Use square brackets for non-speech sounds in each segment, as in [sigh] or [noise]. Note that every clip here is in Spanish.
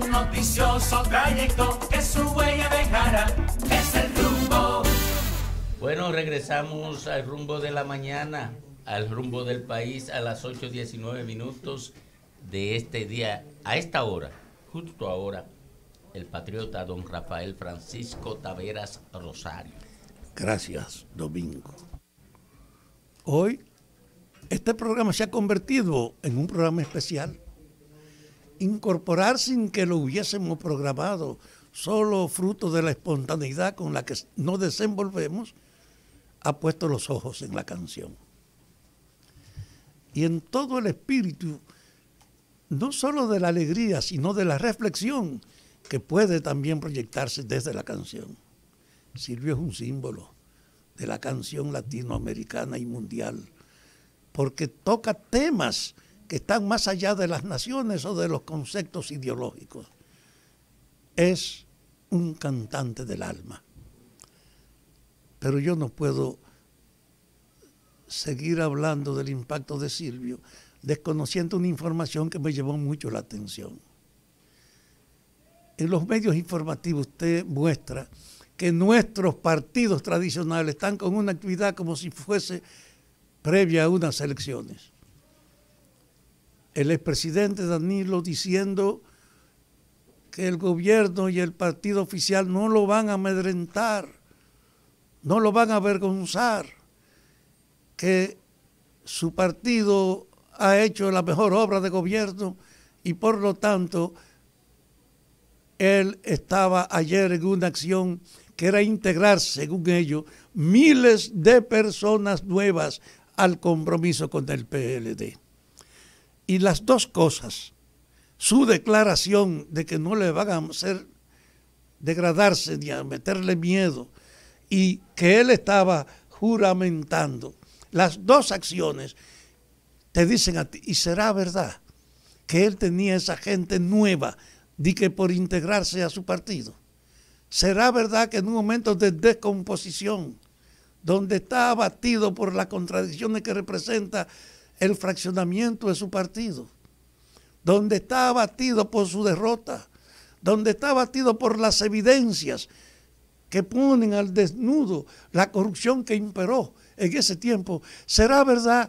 un noticioso trayecto que su huella Es el rumbo. Bueno, regresamos al rumbo de la mañana, al rumbo del país a las 8.19 minutos de este día. A esta hora, justo ahora, el patriota don Rafael Francisco Taveras Rosario. Gracias, Domingo. Hoy, este programa se ha convertido en un programa especial incorporar sin que lo hubiésemos programado, solo fruto de la espontaneidad con la que nos desenvolvemos, ha puesto los ojos en la canción. Y en todo el espíritu, no solo de la alegría, sino de la reflexión que puede también proyectarse desde la canción. Silvio es un símbolo de la canción latinoamericana y mundial, porque toca temas que están más allá de las naciones o de los conceptos ideológicos. Es un cantante del alma. Pero yo no puedo seguir hablando del impacto de Silvio desconociendo una información que me llevó mucho la atención. En los medios informativos usted muestra que nuestros partidos tradicionales están con una actividad como si fuese previa a unas elecciones el expresidente Danilo diciendo que el gobierno y el partido oficial no lo van a amedrentar, no lo van a avergonzar, que su partido ha hecho la mejor obra de gobierno y por lo tanto él estaba ayer en una acción que era integrar, según ellos, miles de personas nuevas al compromiso con el PLD. Y las dos cosas, su declaración de que no le van a hacer degradarse ni a meterle miedo y que él estaba juramentando, las dos acciones te dicen a ti, y será verdad que él tenía esa gente nueva, di que por integrarse a su partido. Será verdad que en un momento de descomposición, donde está abatido por las contradicciones que representa el fraccionamiento de su partido, donde está abatido por su derrota, donde está abatido por las evidencias que ponen al desnudo la corrupción que imperó en ese tiempo. ¿Será verdad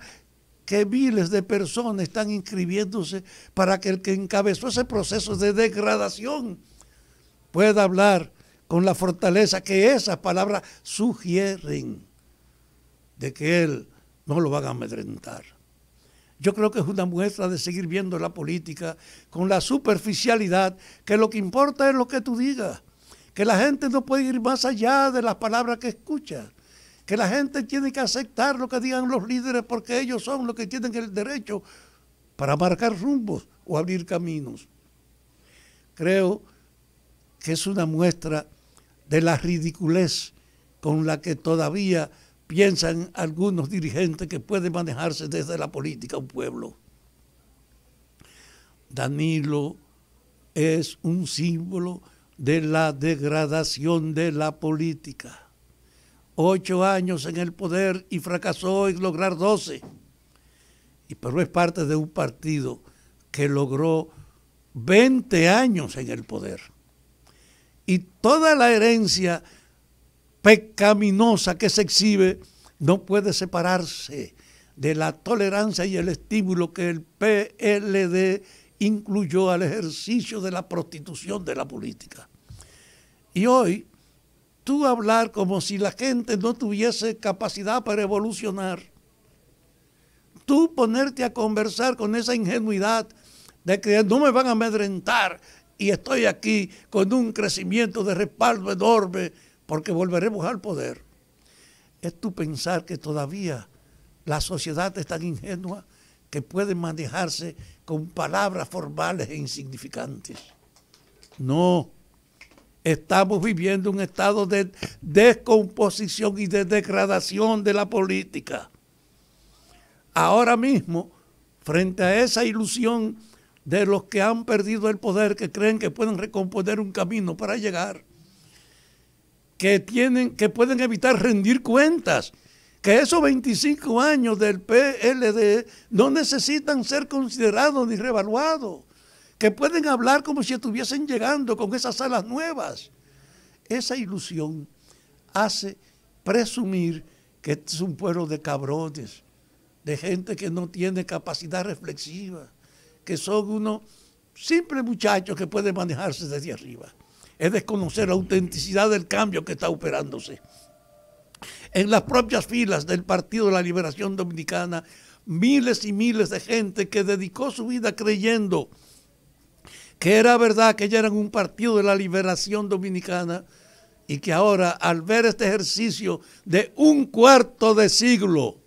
que miles de personas están inscribiéndose para que el que encabezó ese proceso de degradación pueda hablar con la fortaleza que esas palabras sugieren de que él no lo va a amedrentar? yo creo que es una muestra de seguir viendo la política con la superficialidad, que lo que importa es lo que tú digas, que la gente no puede ir más allá de las palabras que escucha, que la gente tiene que aceptar lo que digan los líderes porque ellos son los que tienen el derecho para marcar rumbos o abrir caminos. Creo que es una muestra de la ridiculez con la que todavía piensan algunos dirigentes que puede manejarse desde la política un pueblo. Danilo es un símbolo de la degradación de la política. Ocho años en el poder y fracasó en lograr doce. Y pero es parte de un partido que logró 20 años en el poder. Y toda la herencia pecaminosa que se exhibe no puede separarse de la tolerancia y el estímulo que el PLD incluyó al ejercicio de la prostitución de la política. Y hoy, tú hablar como si la gente no tuviese capacidad para evolucionar, tú ponerte a conversar con esa ingenuidad de que no me van a amedrentar y estoy aquí con un crecimiento de respaldo enorme, porque volveremos al poder, es tú pensar que todavía la sociedad es tan ingenua que puede manejarse con palabras formales e insignificantes. No, estamos viviendo un estado de descomposición y de degradación de la política. Ahora mismo, frente a esa ilusión de los que han perdido el poder, que creen que pueden recomponer un camino para llegar, que, tienen, que pueden evitar rendir cuentas, que esos 25 años del PLD no necesitan ser considerados ni revaluados, que pueden hablar como si estuviesen llegando con esas salas nuevas. Esa ilusión hace presumir que es un pueblo de cabrones, de gente que no tiene capacidad reflexiva, que son unos simples muchachos que pueden manejarse desde arriba es desconocer la autenticidad del cambio que está operándose. En las propias filas del Partido de la Liberación Dominicana, miles y miles de gente que dedicó su vida creyendo que era verdad que ya eran un partido de la liberación dominicana y que ahora al ver este ejercicio de un cuarto de siglo,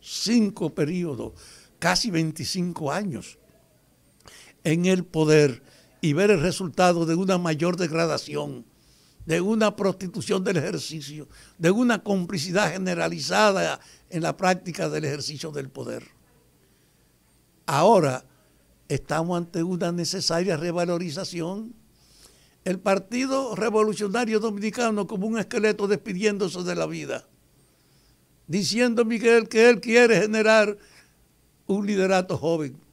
cinco periodos, casi 25 años en el poder, y ver el resultado de una mayor degradación, de una prostitución del ejercicio, de una complicidad generalizada en la práctica del ejercicio del poder. Ahora estamos ante una necesaria revalorización. El Partido Revolucionario Dominicano como un esqueleto despidiéndose de la vida, diciendo Miguel que él quiere generar un liderato joven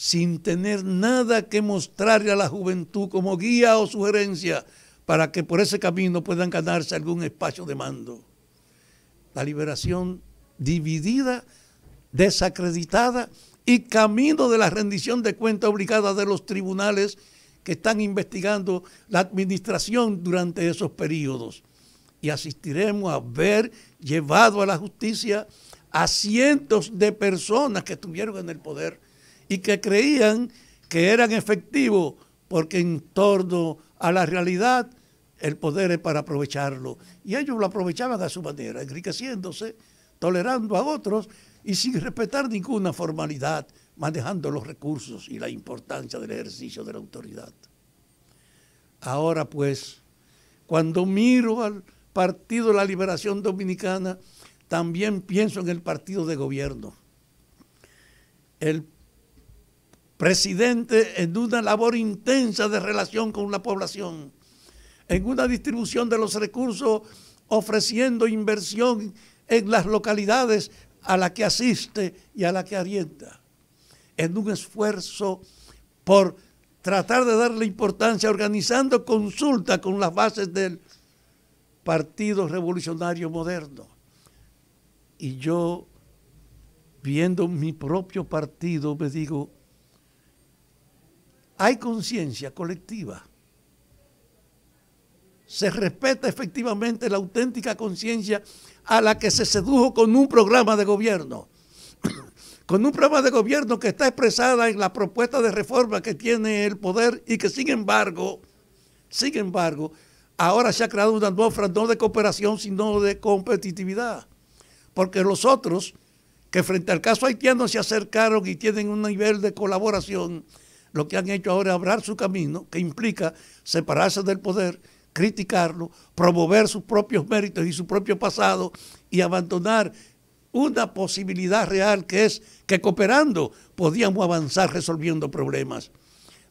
sin tener nada que mostrarle a la juventud como guía o sugerencia para que por ese camino puedan ganarse algún espacio de mando. La liberación dividida, desacreditada y camino de la rendición de cuentas obligada de los tribunales que están investigando la administración durante esos periodos. Y asistiremos a ver llevado a la justicia a cientos de personas que estuvieron en el poder y que creían que eran efectivos porque en torno a la realidad el poder es para aprovecharlo. Y ellos lo aprovechaban a su manera, enriqueciéndose, tolerando a otros y sin respetar ninguna formalidad, manejando los recursos y la importancia del ejercicio de la autoridad. Ahora pues, cuando miro al Partido de la Liberación Dominicana, también pienso en el partido de gobierno. El presidente en una labor intensa de relación con la población, en una distribución de los recursos, ofreciendo inversión en las localidades a la que asiste y a la que orienta, en un esfuerzo por tratar de darle importancia, organizando consultas con las bases del Partido Revolucionario Moderno. Y yo, viendo mi propio partido, me digo, hay conciencia colectiva. Se respeta efectivamente la auténtica conciencia a la que se sedujo con un programa de gobierno. [clears throat] con un programa de gobierno que está expresada en la propuesta de reforma que tiene el poder y que sin embargo, sin embargo, ahora se ha creado una atmósfera no de cooperación, sino de competitividad. Porque los otros, que frente al caso haitiano se acercaron y tienen un nivel de colaboración, lo que han hecho ahora es abrir su camino, que implica separarse del poder, criticarlo, promover sus propios méritos y su propio pasado y abandonar una posibilidad real que es que cooperando podíamos avanzar resolviendo problemas,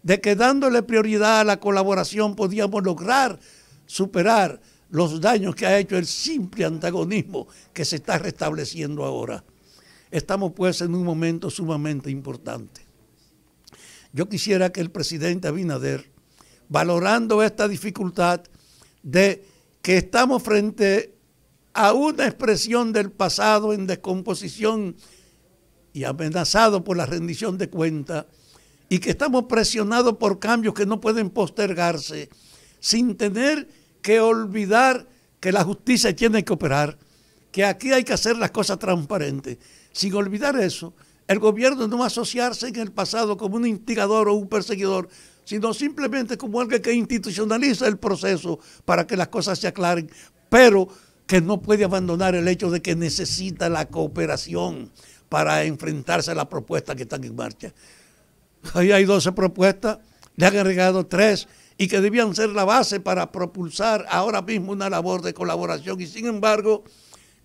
de que dándole prioridad a la colaboración podíamos lograr superar los daños que ha hecho el simple antagonismo que se está restableciendo ahora. Estamos pues en un momento sumamente importante. Yo quisiera que el presidente Abinader, valorando esta dificultad de que estamos frente a una expresión del pasado en descomposición y amenazado por la rendición de cuentas, y que estamos presionados por cambios que no pueden postergarse, sin tener que olvidar que la justicia tiene que operar, que aquí hay que hacer las cosas transparentes. Sin olvidar eso, el gobierno no asociarse en el pasado como un instigador o un perseguidor, sino simplemente como alguien que institucionaliza el proceso para que las cosas se aclaren, pero que no puede abandonar el hecho de que necesita la cooperación para enfrentarse a las propuestas que están en marcha. Ahí hay 12 propuestas, le han agregado 3 y que debían ser la base para propulsar ahora mismo una labor de colaboración y sin embargo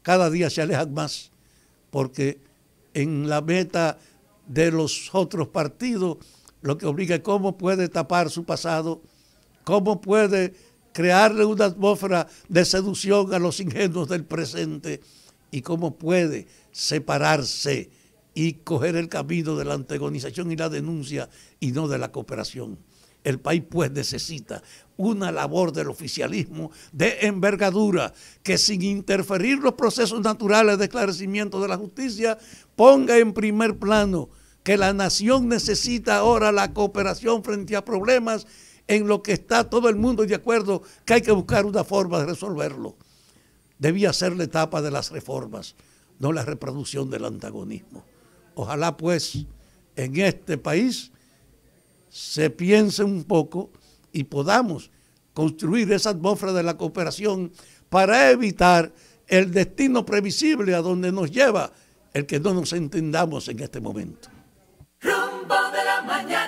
cada día se alejan más porque en la meta de los otros partidos, lo que obliga cómo puede tapar su pasado, cómo puede crearle una atmósfera de seducción a los ingenuos del presente y cómo puede separarse y coger el camino de la antagonización y la denuncia y no de la cooperación. El país pues necesita una labor del oficialismo de envergadura que sin interferir los procesos naturales de esclarecimiento de la justicia ponga en primer plano que la nación necesita ahora la cooperación frente a problemas en lo que está todo el mundo de acuerdo que hay que buscar una forma de resolverlo. Debía ser la etapa de las reformas, no la reproducción del antagonismo. Ojalá pues en este país se piense un poco y podamos construir esa atmósfera de la cooperación para evitar el destino previsible a donde nos lleva el que no nos entendamos en este momento. de la mañana.